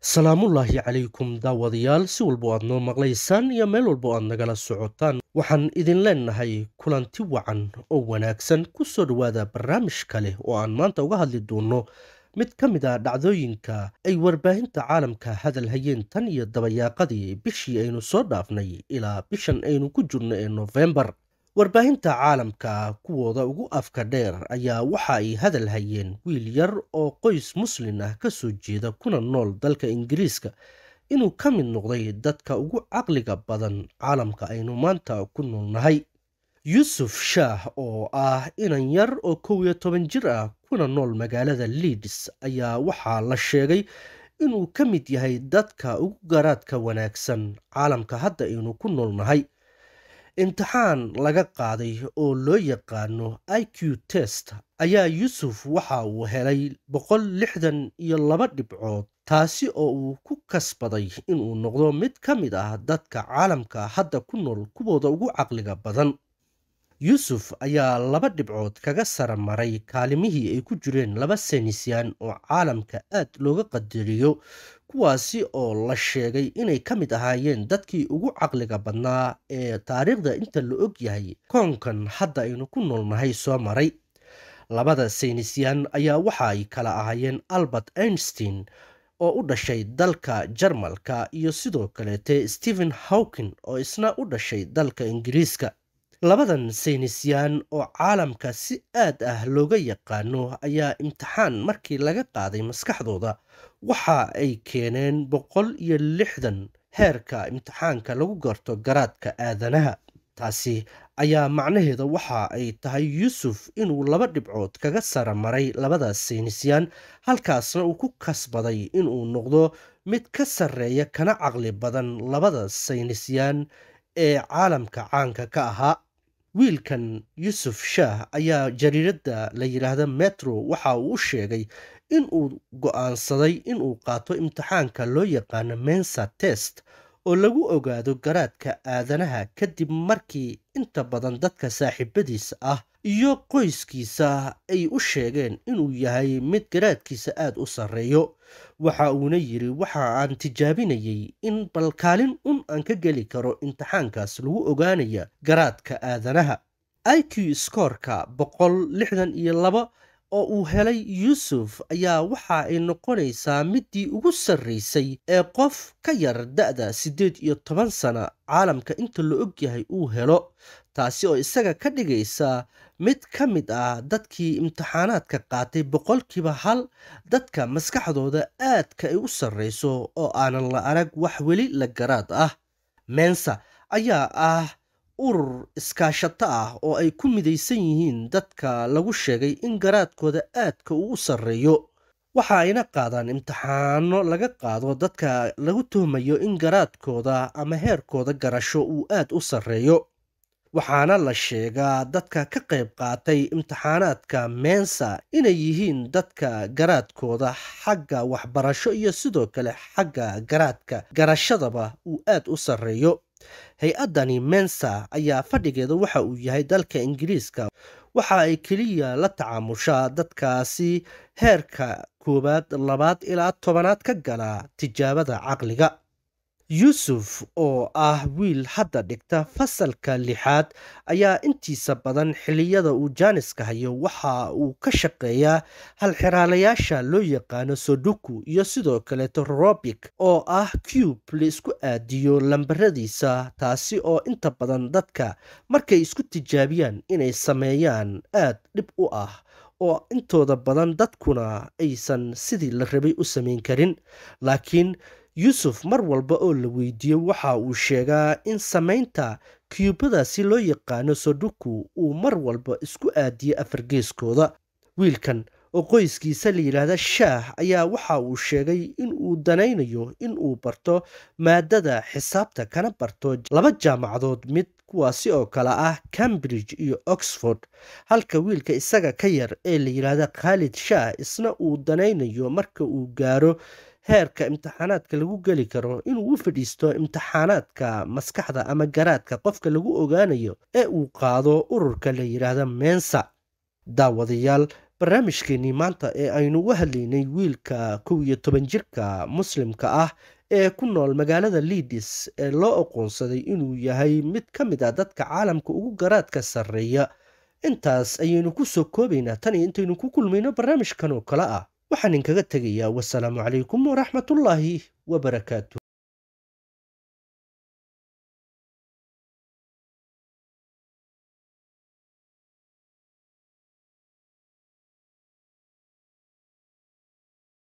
salaamullaahi calaykum daawadayaal si walbo aad noo maqlaysaan iyo meel walbo aad nagala socotaan waxaan idin leenahay kulanti wacan oo wanaagsan ku soo dhowaada barnaamij kale oo aan maanta uga hadli doonno mid ka mid ah dhacdooyinka ay warbaahinta caalamka hadal hayeen tan iyo dabayaaqadii bishii aynu soo dhaafnay ilaa bishan aynu ku jirno ee nofembar warbaahinta caalamka kuwooda ugu afka dheer ayaa waxa ay hadal hayeen wiil yar oo qoys muslin ah ka soo jeeda kuna nool dalka ingiriiska inuu ka mid noqday dadka ugu caqliga badan caalamka aynu maanta ku noolnahay yuusuf shaah oo ah inan yar oo kow iyo toban jir ah kuna nool magaalada liids ayaa waxaa la sheegay inuu ka mid yahay dadka ugu garaadka wanaagsan caalamka hadda aynu ku noolnahay imtixaan laga qaaday oo loo yaqaano i q test ayaa yuusuf waxa uu helay boqol lixdan iyo laba dhibcood taasi oo uu ku kasbaday inuu noqdo mid ka mid ah dadka caalamka hadda ku nool kuwooda ugu caqliga badan yuusuf ayaa laba dhibcood kaga sara maray kaalimihii ay ku jireen laba saynisyan oo caalamka aad looga qadariyo kuwaasi oo la sheegay inay ka mid ahaayeen dadkii ugu caqliga badnaa ee taariikhda inta la og yahay koonkan hadda aynu ku noolnahay soo maray labada saynisyan ayaa waxa ay kala ahaayeen albert einstein oo u dhashay dalka jarmalka iyo sidoo kaleete stephen hawkin oo isna u dhashay dalka ingiriiska labadan saynisyaan oo caalamka si aad ah looga yaqaano ayaa imtixaan markii laga qaaday maskaxdooda waxa ay keeneen boqol iyo lixdan heerka imtixaanka lagu garto garaadka aadanaha taasi ayaa macnaheeda waxa ay tahay yuusuf inuu laba dhibcood kaga sara maray labada saynisyaan halkaasna uu ku kasbaday inuu noqdo mid ka sarreeya kana caqli badan labada saynisyaan ee caalamka caanka ka ahaa wiilkan yuusuf shaah ayaa jariiradda la yidhaahda metro waxa uu u sheegay in uu go'aansaday inuu qaato imtixaanka loo yaqaano mensa test oo lagu ogaado garaadka aadanaha kadib markii inta badan dadka saaxiibadiisa ah iyo qoyskiisa ay u sheegeen inuu yahay mid garaadkiisa aad u sarreeyo waxa uuna yidhi waxa aan tijaabinayay in balkaalin un aan ka geli karo imtixaankaas lagu ogaanaya garaadka aadanaha i q skoorka boqol lixdan iyo laba oo uu helay yuusuf ayaa waxa ay noqonaysaa middii ugu sarraysay ee qof ka yar da'da siddeed iyo toban sana caalamka inta la og yahay uu helo taasi oo isaga ka dhigaysa mid ka mid ah dadkii imtixaanaadka qaatay boqolkiiba hal dadka maskaxdooda aadka ay u sarreyso oo aanan la arag wax weli la garaad ah mensa ayaa ah urur iskaashato ah oo ay ku midaysan yihiin dadka lagu sheegay in garaadkooda aadka uu u sarreeyo waxa ayna qaadaan imtixaano laga qaado dadka lagu tuhmayo in garaadkooda ama heerkooda garasho uu aad u sarreeyo waxaana la sheegaa dadka ka qayb qaatay imtixaanaadka mensa inay yihiin dadka garaadkooda xagga waxbarasho iyo sidoo kale xagga garaadka garashadaba uu aad u sarreeyo hay-addani mensa ayaa fadhigeeda waxa uu yahay dalka ingiriiska waxa ay keliya la tacaamushaa dadkaasi heerka koowaad labaad ilaa tobanaad ka gala tijaabada caqliga yuusuf oo ah wiil hadda dhigta fasalka lixaad ayaa intiisa badan xilliyada uu jaaniska hayo waxa uu ka shaqeeyaa halxiraalayaasha loo yaqaano soduku iyo sidoo kaleeto robic oo ah cube laisku aadiyo lambaradiisa taasi oo inta badan dadka markay isku tijaabiyaan inay sameeyaan aad dhib u ah oo intooda badan dadkuna aysan sidii la rabay u samayn karin laakiin yuusuf mar walba oo la weydiiyo waxa uu sheegaa in samaynta kyubadaasi loo yaqaano sodoku uu mar walba isku aadiyo afargeeskooda wiilkan oo qoyskiisa la yidhaahda shaah ayaa waxa uu sheegay in uu danaynayo in uu barto maadada xisaabta kana barto laba jaamacadood mid kuwaasi oo kale ah cambridge iyo oxford halka wiilka isaga ka yar ee la yidhaahda khaalid shaah isna uu danaynayo marka uu gaaro heerka imtixaanaadka lagu geli karo inuu u fadhiisto imtixaanaadka maskaxda ama garaadka qofka lagu ogaanayo ee uu qaado ururka la yidhaahda meensa daawadayaal barnaamijkeenii maanta ee aynu u hadlaynay wiilka kow iyo toban jirka muslimka ah ee ku nool magaalada liidis ee loo aqoonsaday inuu yahay mid ka mid a ah dadka caalamka ugu garaadka sarreeya intaas ayaynu ku soo koobaynaa tan iyo intaynu ku kulmayno barnaamijkan oo kale ah waxaan inkaga tegayaa wasalaamu calaykum waraxmatullaahi wabarakaatu